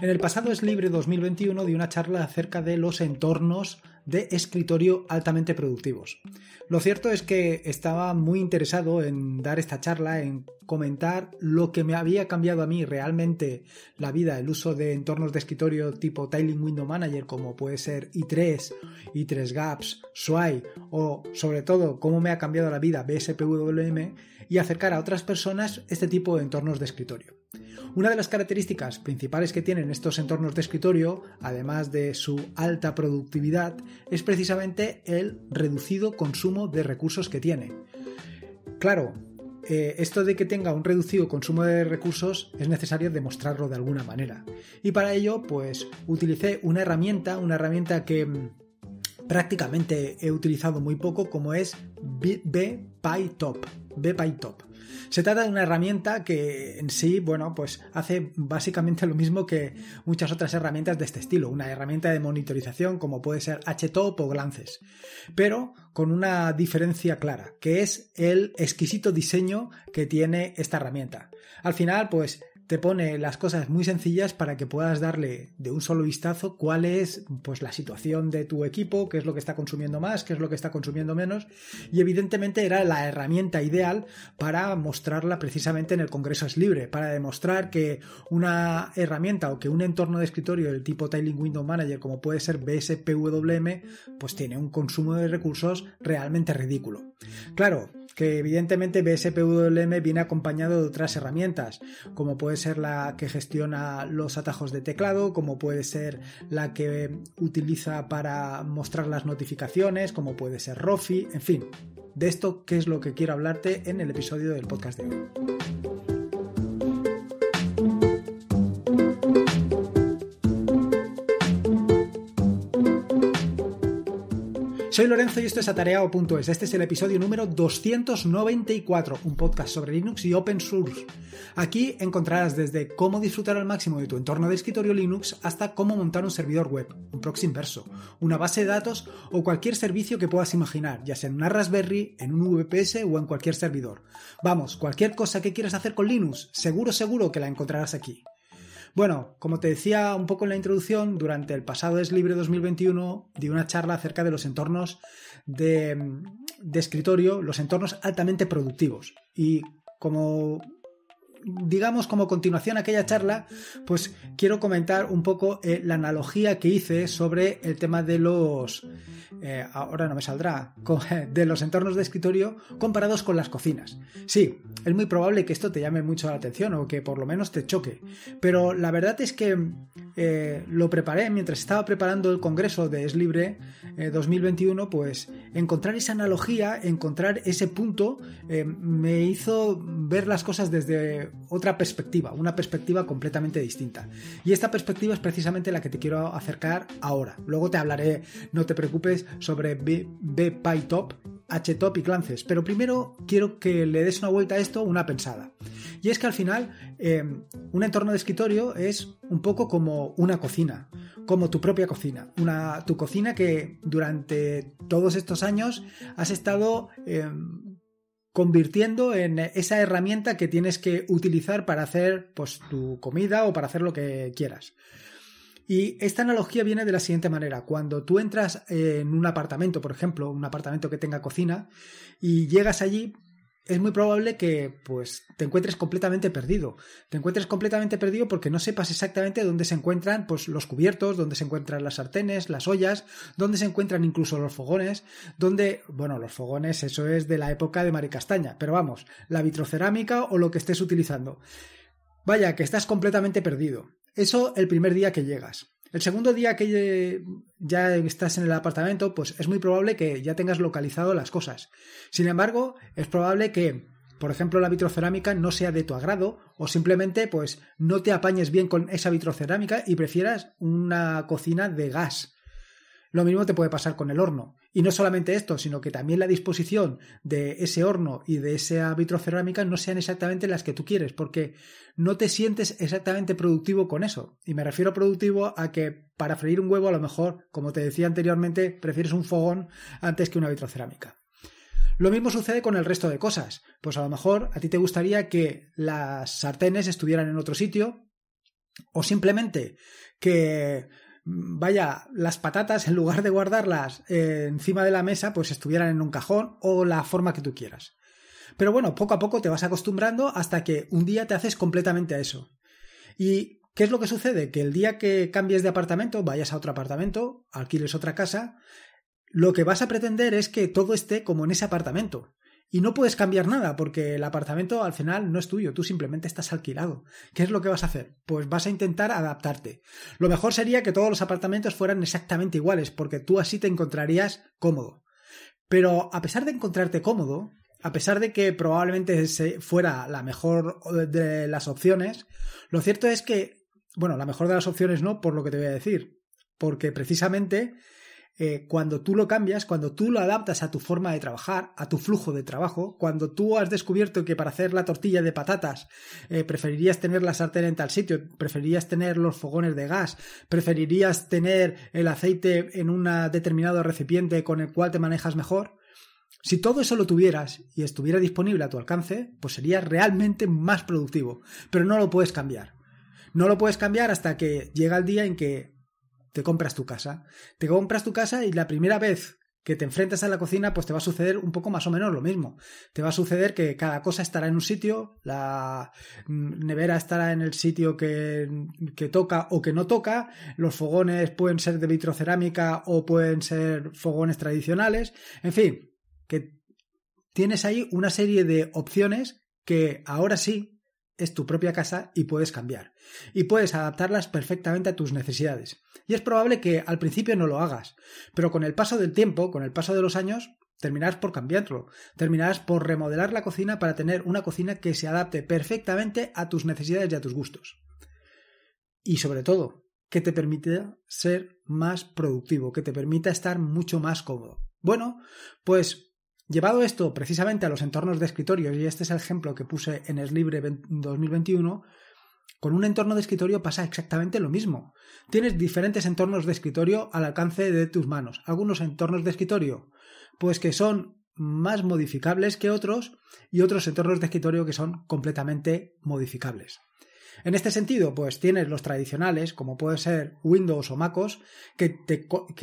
En el pasado es libre 2021 de una charla acerca de los entornos de escritorio altamente productivos. Lo cierto es que estaba muy interesado en dar esta charla, en comentar lo que me había cambiado a mí realmente la vida, el uso de entornos de escritorio tipo Tiling Window Manager como puede ser i3, i3 Gaps, Sway o sobre todo cómo me ha cambiado la vida BSPWM y acercar a otras personas este tipo de entornos de escritorio. Una de las características principales que tienen estos entornos de escritorio, además de su alta productividad, es precisamente el reducido consumo de recursos que tiene. Claro, eh, esto de que tenga un reducido consumo de recursos es necesario demostrarlo de alguna manera. Y para ello, pues utilicé una herramienta, una herramienta que mm, prácticamente he utilizado muy poco, como es BPyTop. BPyTop. Se trata de una herramienta que en sí, bueno, pues hace básicamente lo mismo que muchas otras herramientas de este estilo, una herramienta de monitorización como puede ser HTOP o Glances, pero con una diferencia clara, que es el exquisito diseño que tiene esta herramienta. Al final, pues te pone las cosas muy sencillas para que puedas darle de un solo vistazo cuál es pues, la situación de tu equipo, qué es lo que está consumiendo más, qué es lo que está consumiendo menos. Y evidentemente era la herramienta ideal para mostrarla precisamente en el Congreso es Libre, para demostrar que una herramienta o que un entorno de escritorio del tipo Tiling Window Manager, como puede ser BSPWM, pues tiene un consumo de recursos realmente ridículo. Claro, que evidentemente BSPWM viene acompañado de otras herramientas, como puede ser la que gestiona los atajos de teclado, como puede ser la que utiliza para mostrar las notificaciones, como puede ser Rofi, en fin. De esto, ¿qué es lo que quiero hablarte en el episodio del podcast de hoy? Soy Lorenzo y esto es atareado.es. Este es el episodio número 294, un podcast sobre Linux y open source. Aquí encontrarás desde cómo disfrutar al máximo de tu entorno de escritorio Linux hasta cómo montar un servidor web, un proxy inverso, una base de datos o cualquier servicio que puedas imaginar, ya sea en una Raspberry, en un VPS o en cualquier servidor. Vamos, cualquier cosa que quieras hacer con Linux, seguro seguro que la encontrarás aquí. Bueno, como te decía un poco en la introducción, durante el pasado Es Libre 2021 di una charla acerca de los entornos de, mm, de escritorio, los entornos altamente productivos. Y como digamos, como continuación a aquella charla, pues quiero comentar un poco eh, la analogía que hice sobre el tema de los, eh, ahora no me saldrá, de los entornos de escritorio comparados con las cocinas. Sí, es muy probable que esto te llame mucho la atención o que por lo menos te choque, pero la verdad es que eh, lo preparé mientras estaba preparando el Congreso de Es Libre 2021, pues encontrar esa analogía, encontrar ese punto, me hizo ver las cosas desde otra perspectiva, una perspectiva completamente distinta. Y esta perspectiva es precisamente la que te quiero acercar ahora. Luego te hablaré, no te preocupes, sobre H-Top y Clances, pero primero quiero que le des una vuelta a esto, una pensada. Y es que al final, em, un entorno de escritorio es un poco como una cocina, como tu propia cocina, una, tu cocina que durante todos estos años has estado... Em, convirtiendo en esa herramienta que tienes que utilizar para hacer pues, tu comida o para hacer lo que quieras. Y esta analogía viene de la siguiente manera. Cuando tú entras en un apartamento, por ejemplo, un apartamento que tenga cocina, y llegas allí, es muy probable que pues te encuentres completamente perdido. Te encuentres completamente perdido porque no sepas exactamente dónde se encuentran pues los cubiertos, dónde se encuentran las sartenes, las ollas, dónde se encuentran incluso los fogones, dónde, bueno, los fogones eso es de la época de Maricastaña, pero vamos, la vitrocerámica o lo que estés utilizando. Vaya, que estás completamente perdido. Eso el primer día que llegas. El segundo día que ya estás en el apartamento, pues es muy probable que ya tengas localizado las cosas. Sin embargo, es probable que, por ejemplo, la vitrocerámica no sea de tu agrado o simplemente pues no te apañes bien con esa vitrocerámica y prefieras una cocina de gas lo mismo te puede pasar con el horno. Y no solamente esto, sino que también la disposición de ese horno y de esa vitrocerámica no sean exactamente las que tú quieres, porque no te sientes exactamente productivo con eso. Y me refiero productivo a que para freír un huevo a lo mejor, como te decía anteriormente, prefieres un fogón antes que una vitrocerámica. Lo mismo sucede con el resto de cosas. Pues a lo mejor a ti te gustaría que las sartenes estuvieran en otro sitio o simplemente que Mm, vaya, las patatas, en lugar de guardarlas eh, encima de la mesa, pues estuvieran en un cajón o la forma que tú quieras. Pero bueno, poco a poco te vas acostumbrando hasta que un día te haces completamente a eso. ¿Y qué es lo que sucede? Que el día que cambies de apartamento, vayas a otro apartamento, alquiles otra casa, lo que vas a pretender es que todo esté como en ese apartamento y no puedes cambiar nada porque el apartamento al final no es tuyo, tú simplemente estás alquilado. ¿Qué es lo que vas a hacer? Pues vas a intentar adaptarte. Lo mejor sería que todos los apartamentos fueran exactamente iguales porque tú así te encontrarías cómodo. Pero a pesar de encontrarte cómodo, a pesar de que probablemente fuera la mejor de las opciones, lo cierto es que, bueno, la mejor de las opciones no, por lo que te voy a decir, porque precisamente eh, cuando tú lo cambias, cuando tú lo adaptas a tu forma de trabajar, a tu flujo de trabajo, cuando tú has descubierto que para hacer la tortilla de patatas eh, preferirías tener la sartén en tal sitio, preferirías tener los fogones de gas, preferirías tener el aceite en un determinado recipiente con el cual te manejas mejor, si todo eso lo tuvieras y estuviera disponible a tu alcance, pues sería realmente más productivo, pero no lo puedes cambiar. No lo puedes cambiar hasta que llega el día en que te compras tu casa. Te compras tu casa y la primera vez que te enfrentas a la cocina, pues te va a suceder un poco más o menos lo mismo. Te va a suceder que cada cosa estará en un sitio, la mm, nevera estará en el sitio que, toca o que no toca, los fogones pueden ser de vitrocerámica o pueden ser fogones tradicionales, en fin, que tienes ahí una serie de opciones que ahora sí es tu propia casa y puedes cambiar. Y puedes adaptarlas perfectamente a tus necesidades. Y es probable que al principio no lo hagas, pero con el paso del tiempo, con el paso de los años, terminarás por cambiarlo. Terminarás por remodelar la cocina para tener una cocina que se adapte perfectamente a tus necesidades y a tus gustos. Y sobre todo, que te permita ser más productivo, que te permita estar mucho más cómodo. Bueno, pues Llevado esto precisamente a los entornos de escritorio, y este es el ejemplo que puse en el Libre 2021, con un entorno de escritorio pasa exactamente lo mismo. Tienes diferentes entornos de escritorio al alcance de tus manos. Algunos entornos de escritorio, pues que son más modificables que otros, y otros entornos de escritorio que son completamente modificables. En este sentido, pues tienes los tradicionales, como pueden ser Windows o MacOs, que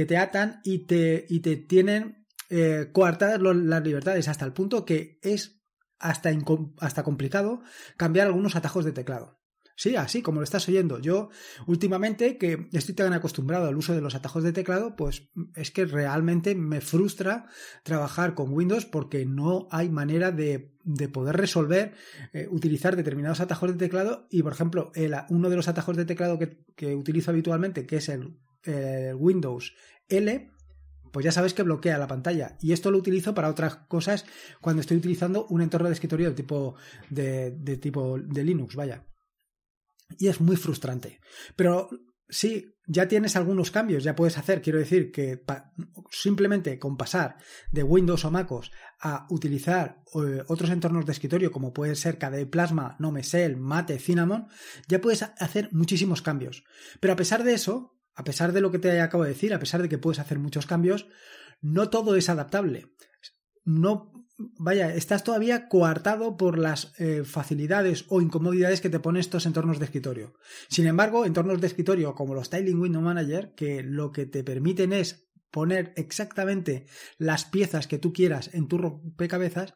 te, atan y te, y te tienen eh, coartar las libertades hasta el punto que es hasta, hasta complicado cambiar algunos atajos de teclado. Sí, así como lo estás oyendo. Yo últimamente que estoy tan acostumbrado al uso de los atajos de teclado, pues es que realmente me frustra trabajar con Windows porque no hay manera de, poder resolver, eh, utilizar determinados atajos de teclado y, por ejemplo, uno de los atajos de teclado que, utilizo habitualmente, que es el Windows L, pues ya sabes que bloquea la pantalla. Y esto lo utilizo para otras cosas cuando estoy utilizando un entorno de escritorio de tipo de, tipo de Linux, vaya. Y es muy frustrante. Pero sí, ya tienes algunos cambios, ya puedes hacer, quiero decir, que simplemente con pasar de Windows o MacOS a utilizar eh, otros entornos de escritorio como puede ser KDE Plasma, el Mate, Cinnamon, ya puedes hacer muchísimos cambios. Pero a pesar de eso, a pesar de lo que te acabo de decir, a pesar de que puedes hacer muchos cambios, no todo es adaptable. No, vaya, estás todavía coartado por las eh, facilidades o incomodidades que te ponen estos entornos de escritorio. Sin embargo, entornos de escritorio como los Styling Window Manager, que lo que te permiten es poner exactamente las piezas que tú quieras en tu rompecabezas,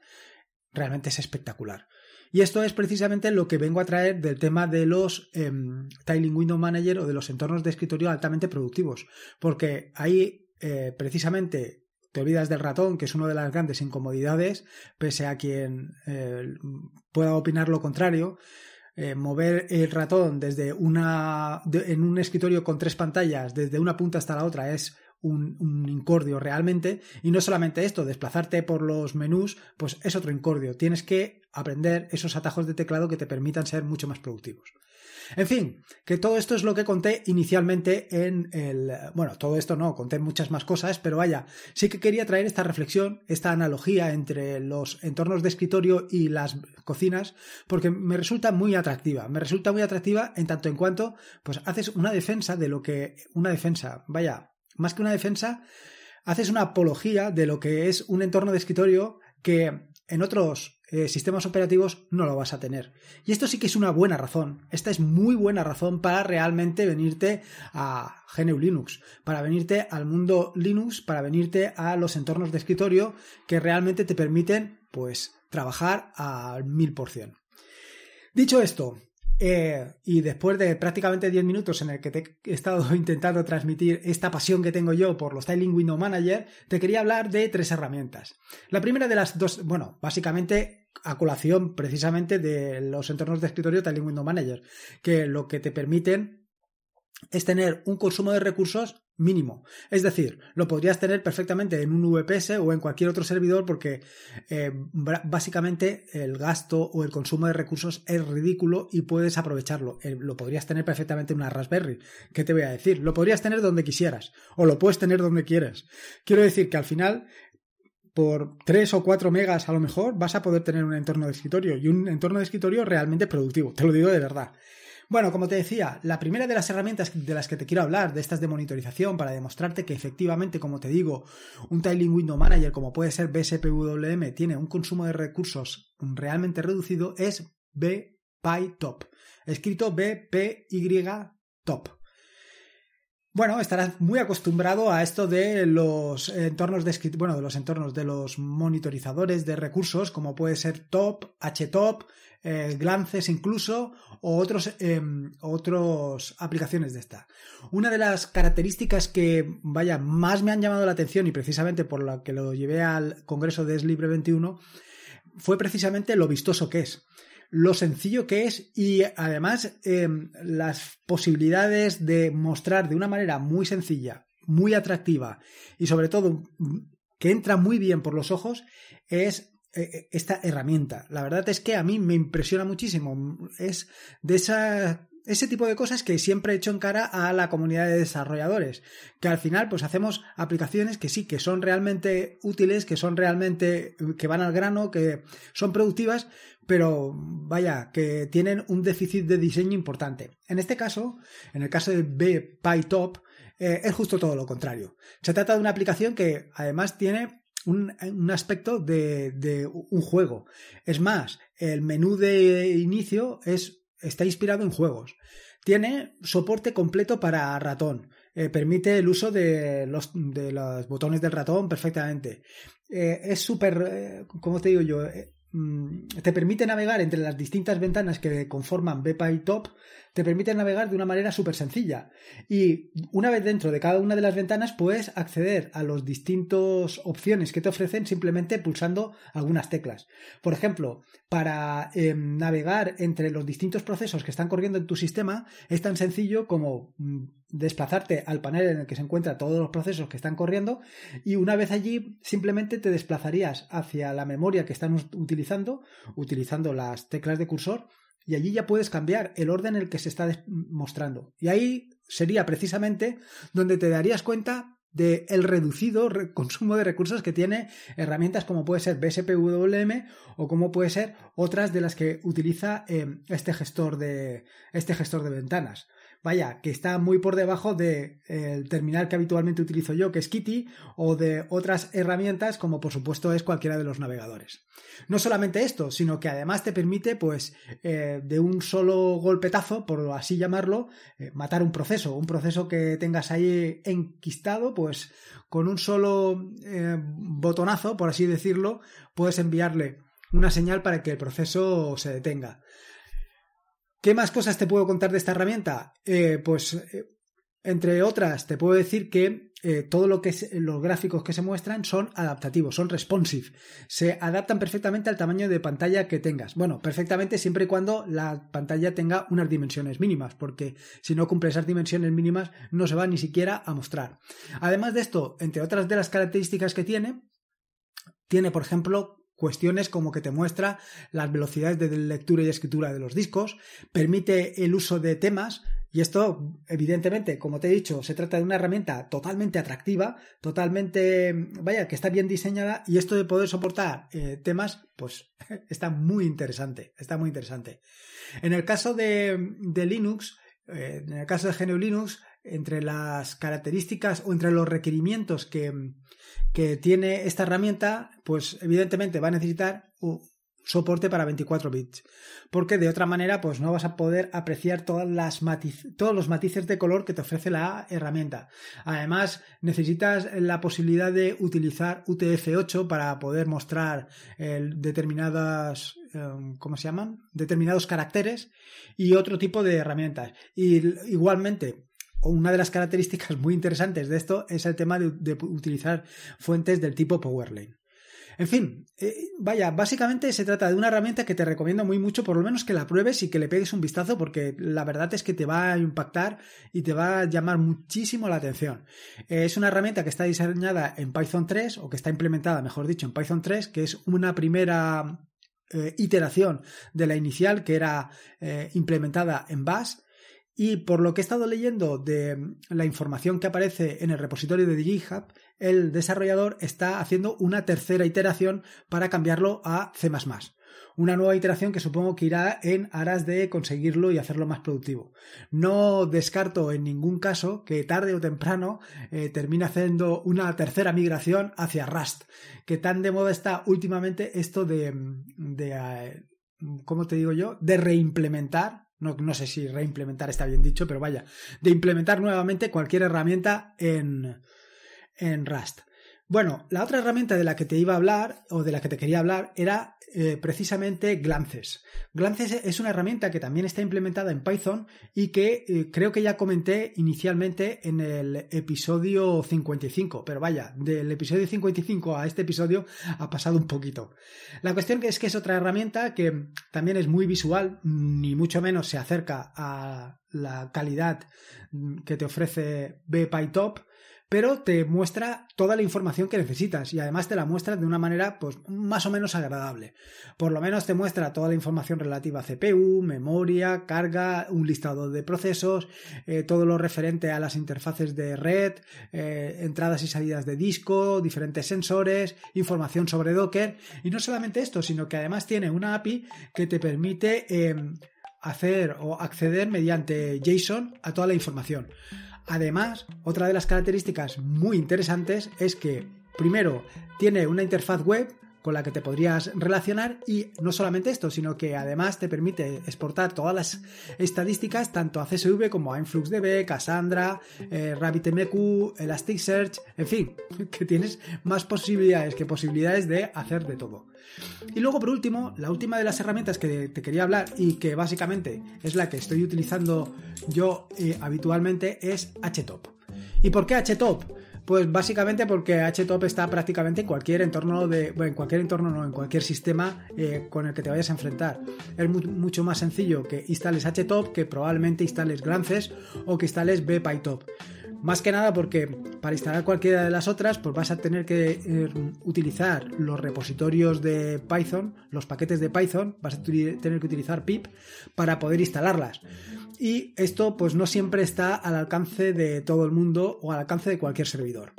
realmente es espectacular. Y esto es precisamente lo que vengo a traer del tema de los em, Tiling Window Manager o de los entornos de escritorio altamente productivos, porque ahí eh, precisamente te olvidas del ratón, que es una de las grandes incomodidades, pese a quien eh, pueda opinar lo contrario. Eh, mover el ratón desde una en un escritorio con tres pantallas desde una punta hasta la otra es un, incordio realmente. Y no solamente esto, desplazarte por los menús, pues es otro incordio. Tienes que aprender esos atajos de teclado que te permitan ser mucho más productivos. En fin, que todo esto es lo que conté inicialmente en el... Bueno, todo esto no, conté muchas más cosas, pero vaya, sí que quería traer esta reflexión, esta analogía entre los entornos de escritorio y las cocinas, porque me resulta muy atractiva. Me resulta muy atractiva en tanto en cuanto, pues haces una defensa de lo que... Una defensa, vaya, más que una defensa, haces una apología de lo que es un entorno de escritorio que en otros eh, sistemas operativos no lo vas a tener. Y esto sí que es una buena razón. Esta es muy buena razón para realmente venirte a GNU Linux, para venirte al mundo Linux, para venirte a los entornos de escritorio que realmente te permiten, pues, trabajar al mil por cien. Dicho esto, eh, y después de prácticamente 10 minutos en el que he estado intentando transmitir esta pasión que tengo yo por los Styling Window Manager, te quería hablar de tres herramientas. La primera de las dos, bueno, básicamente a colación precisamente de los entornos de escritorio Styling Window Manager, que lo que te permiten es tener un consumo de recursos mínimo. Es decir, lo podrías tener perfectamente en un VPS o en cualquier otro servidor porque eh, básicamente el gasto o el consumo de recursos es ridículo y puedes aprovecharlo. lo podrías tener perfectamente en una Raspberry. ¿Qué te voy a decir? Lo podrías tener donde quisieras o lo puedes tener donde quieras. Quiero decir que al final por 3 o 4 megas a lo mejor vas a poder tener un entorno de escritorio y un entorno de escritorio realmente productivo, te lo digo de verdad. Bueno, como te decía, la primera de las herramientas de las que te quiero hablar, de estas de monitorización, para demostrarte que efectivamente, como te digo, un Tiling Window Manager, como puede ser BSPWM, tiene un consumo de recursos realmente reducido, es BPyTop. Escrito bpytop. Top bueno, estarás muy acostumbrado a esto de los entornos de bueno, de los entornos de los monitorizadores de recursos, como puede ser Top, HTOP, eh, Glances incluso, o em, otros, aplicaciones de esta. Una de las características que, vaya, más me han llamado la atención y precisamente por la que lo llevé al congreso de Libre 21 fue precisamente lo vistoso que es lo sencillo que es y además em, las posibilidades de mostrar de una manera muy sencilla, muy atractiva y sobre todo que entra muy bien por los ojos es e, e, esta herramienta. La verdad es que a mí me impresiona muchísimo. Es de esa ese tipo de cosas que siempre he hecho en cara a la comunidad de desarrolladores, que al final pues hacemos aplicaciones que sí, que son realmente útiles, que son realmente, que van al grano, que son productivas, pero vaya, que tienen un déficit de diseño importante. En este caso, en el caso de BPyTop, eh, es justo todo lo contrario. Se trata de una aplicación que además tiene un, aspecto de, de, un juego. Es más, el menú de inicio es está inspirado en juegos. Tiene soporte completo para ratón. Eh, permite el uso de los, de los, botones del ratón perfectamente. Eh, es súper, eh, ¿cómo te digo yo? Mm, te permite navegar entre las distintas ventanas que conforman Bepa y Top te permite navegar de una manera súper sencilla. Y una vez dentro de cada una de las ventanas puedes acceder a las distintas opciones que te ofrecen simplemente pulsando algunas teclas. Por ejemplo, para em, navegar entre los distintos procesos que están corriendo en tu sistema, es tan sencillo como mm, desplazarte al panel en el que se encuentran todos los procesos que están corriendo y una vez allí simplemente te desplazarías hacia la memoria que están utilizando, utilizando las teclas de cursor y allí ya puedes cambiar el orden en el que se está mostrando. Y ahí sería precisamente donde te darías cuenta del el reducido consumo de recursos que tiene herramientas como puede ser BSPWM o como puede ser otras de las que utiliza eh, este, gestor de, este gestor de ventanas vaya, que está muy por debajo del de, eh, terminal que habitualmente utilizo yo, que es Kitty, o de otras herramientas como por supuesto es cualquiera de los navegadores. No solamente esto, sino que además te permite, pues, eh, de un solo golpetazo, por así llamarlo, eh, matar un proceso, un proceso que tengas ahí enquistado, pues, con un solo botonazo, por así decirlo, puedes enviarle una señal para que el proceso se detenga. ¿Qué más cosas te puedo contar de esta herramienta? Eh, pues, eh, entre otras, te puedo decir que todos eh, todo lo que los gráficos que se muestran son adaptativos, son responsive. Se adaptan perfectamente al tamaño de pantalla que tengas. Bueno, perfectamente siempre y cuando la pantalla tenga unas dimensiones mínimas, porque si no cumple esas dimensiones mínimas no se va ni siquiera a mostrar. Además de esto, entre otras de las características que tiene, tiene, por ejemplo, cuestiones como que te muestra las velocidades de lectura y escritura de los discos, permite el uso de temas, y esto, evidentemente, como te he dicho, se trata de una herramienta totalmente atractiva, totalmente, vaya, que está bien diseñada y esto de poder soportar eh, temas, pues está muy interesante, está muy interesante. En el caso de, Linux, eh, en el caso de GNU Linux, entre las características o entre los requerimientos que, que tiene esta herramienta, pues evidentemente va a necesitar un soporte para 24 bits, porque de otra manera pues no vas a poder apreciar todas las todos los matices de color que te ofrece la herramienta. Además, necesitas la posibilidad de utilizar UTF-8 para poder mostrar determinadas em, ¿cómo se llaman? determinados caracteres y otro tipo de herramientas. Y igualmente una de las características muy interesantes de esto es el tema de, utilizar fuentes del tipo PowerLane. En fin, eh, vaya, básicamente se trata de una herramienta que te recomiendo muy mucho, por lo menos que la pruebes y que le pegues un vistazo, porque la verdad es que te va a impactar y te va a llamar muchísimo la atención. Eh, es una herramienta que está diseñada en Python 3, o que está implementada, mejor dicho, en Python 3, que es una primera eh, iteración de la inicial que era implementada en Bash y por lo que he estado leyendo de la información que aparece en el repositorio de GitHub, el desarrollador está haciendo una tercera iteración para cambiarlo a C++. Una nueva iteración que supongo que irá en aras de conseguirlo y hacerlo más productivo. No descarto en ningún caso que tarde o temprano eh, termine haciendo una tercera migración hacia Rust, que tan de moda está últimamente esto de, de eh, ¿cómo te digo yo?, de reimplementar no, sé si reimplementar está bien dicho, pero vaya, de implementar nuevamente cualquier herramienta en, en Rust. Bueno, la otra herramienta de la que te iba a hablar o de la que te quería hablar era eh, precisamente Glances. Glances es una herramienta que también está implementada en Python y que eh, creo que ya comenté inicialmente en el episodio 55, pero vaya, del episodio 55 a este episodio ha pasado un poquito. La cuestión es que es otra herramienta que también es muy visual, ni mucho menos se acerca a la calidad mm, que te ofrece BPyTop pero te muestra toda la información que necesitas y además te la muestra de una manera pues más o menos agradable. Por lo menos te muestra toda la información relativa a CPU, memoria, carga, un listado de procesos, eh, todo lo referente a las interfaces de red, eh, entradas y salidas de disco, diferentes sensores, información sobre Docker y no solamente esto, sino que además tiene una API que te permite em, hacer o acceder mediante JSON a toda la información. Además, otra de las características muy interesantes es que, primero, tiene una interfaz web con la que te podrías relacionar y no solamente esto, sino que además te permite exportar todas las estadísticas tanto a CSV como a InfluxDB, Cassandra, eh, RabbitMQ, Elasticsearch, en fin, que tienes más posibilidades que posibilidades de hacer de todo. Y luego por último, la última de las herramientas que te quería hablar y que básicamente es la que estoy utilizando yo eh, habitualmente es HTOP. ¿Y por qué HTOP? Pues básicamente porque HTOP está prácticamente en cualquier entorno de. Bueno, en cualquier entorno no, en cualquier sistema eh, con el que te vayas a enfrentar. Es mucho más sencillo que instales HTOP que probablemente instales Glances o que instales BPyTop. Más que nada porque para instalar cualquiera de las otras, pues vas a tener que eh, utilizar los repositorios de Python, los paquetes de Python, vas a tener que utilizar pip para poder instalarlas. Y esto pues no siempre está al alcance de todo el mundo o al alcance de cualquier servidor.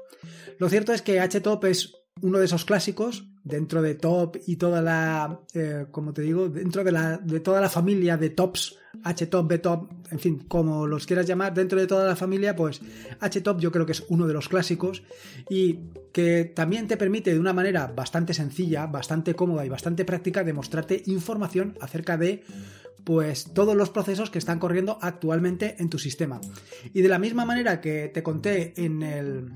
Lo cierto es que HTOP es uno de esos clásicos dentro de Top y toda la, eh, como te digo, dentro de, la, de toda la familia de tops, H-Top, top en fin, como los quieras llamar, dentro de toda la familia, pues H-Top yo creo que es uno de los clásicos y que también te permite de una manera bastante sencilla, bastante cómoda y bastante práctica demostrarte información acerca de pues todos los procesos que están corriendo actualmente en tu sistema. Y de la misma manera que te conté en el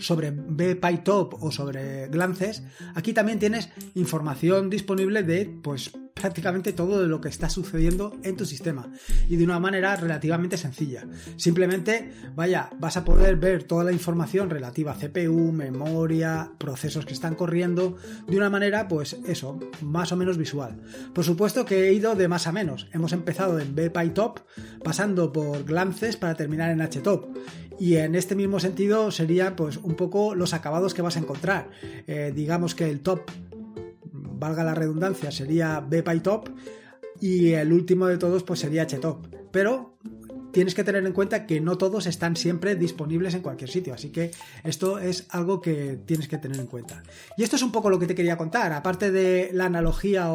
sobre BPyTop o sobre Glances, aquí también tienes información disponible de pues prácticamente todo de lo que está sucediendo en tu sistema y de una manera relativamente sencilla. Simplemente, vaya, vas a poder ver toda la información relativa a CPU, memoria, procesos que están corriendo de una manera, pues eso, más o menos visual. Por supuesto que he ido de más a menos. Hemos empezado en BPyTop, pasando por Glances para terminar en HTOP y en este mismo sentido sería pues un poco los acabados que vas a encontrar. Eh, digamos que el top, valga la redundancia, sería B Top y el último de todos pues sería H-Top. Pero tienes que tener en cuenta que no todos están siempre disponibles en cualquier sitio, así que esto es algo que tienes que tener en cuenta. Y esto es un poco lo que te quería contar, aparte de la analogía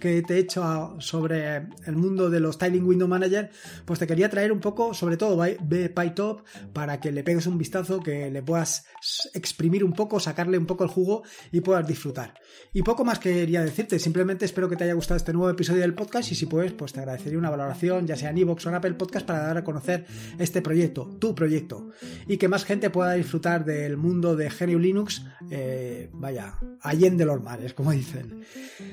que te he hecho sobre el mundo de los Tiling Window Manager, pues te quería traer un poco, sobre todo de PyTop, para que le pegues un vistazo, que le puedas exprimir un poco, sacarle un poco el jugo y puedas disfrutar. Y poco más quería decirte, simplemente espero que te haya gustado este nuevo episodio del podcast y si puedes, pues te agradecería una valoración, ya sea en iVoox o en Apple Podcast para a conocer este proyecto, tu proyecto, y que más gente pueda disfrutar del mundo de Genio Linux, eh, vaya, allende los mares, como dicen.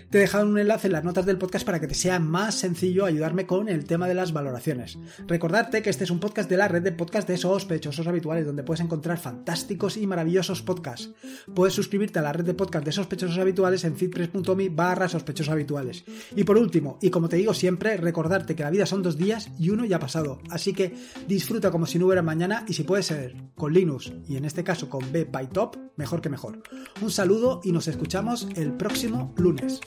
Te he dejado un enlace en las notas del podcast para que te sea más sencillo ayudarme con el tema de las valoraciones. Recordarte que este es un podcast de la red de podcast de sospechosos habituales, donde puedes encontrar fantásticos y maravillosos podcasts. Puedes suscribirte a la red de podcast de sospechosos habituales en feedpress.me barra sospechosos habituales. Y por último, y como te digo siempre, recordarte que la vida son dos días y uno ya ha pasado. Así que disfruta como si no hubiera mañana y si puede ser con Linux y en este caso con B by Top, mejor que mejor. Un saludo y nos escuchamos el próximo lunes.